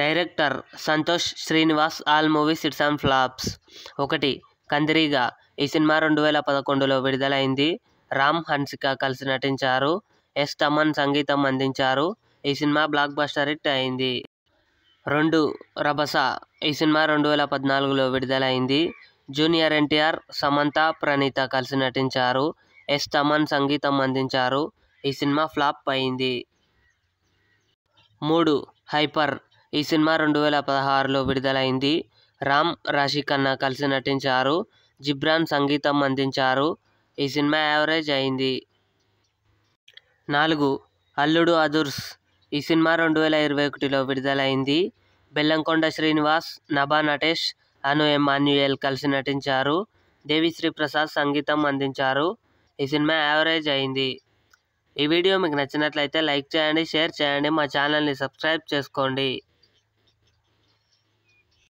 director Santosh Srinivas all movies hits and flops ఒకటి కందిరీగా ఈ cinema రెండు వేల పదకొండులో విడుదలైంది రామ్ హన్సిక కలిసి నటించారు ఎస్ తమన్ సంగీతం అందించారు ఈ సినిమా బ్లాక్ బస్టర్ హిట్ అయింది రెండు రభస ఈ సినిమా రెండు వేల పద్నాలుగులో విడుదలైంది జూనియర్ ఎన్టీఆర్ సమంత ప్రణీత కలిసి నటించారు ఎస్ తమన్ సంగీతం అందించారు ఈ సినిమా ఫ్లాప్ అయింది మూడు హైపర్ ఈ సినిమా రెండు వేల పదహారులో విడుదలైంది రామ్ రాశి ఖన్నా కలిసి నటించారు జిబ్రాన్ సంగీతం అందించారు ఈ సినిమా యావరేజ్ అయింది నాలుగు అల్లుడు అదుర్స్ ఈ సినిమా రెండు వేల ఇరవై ఒకటిలో విడుదలైంది బెల్లంకొండ శ్రీనివాస్ నభా నటేష్ అను ఎమాన్యుయల్ కలిసి నటించారు దేవిశ్రీ ప్రసాద్ సంగీతం అందించారు ఈ సినిమా యావరేజ్ అయింది ఈ వీడియో మీకు నచ్చినట్లయితే లైక్ చేయండి షేర్ చేయండి మా ఛానల్ని సబ్స్క్రైబ్ చేసుకోండి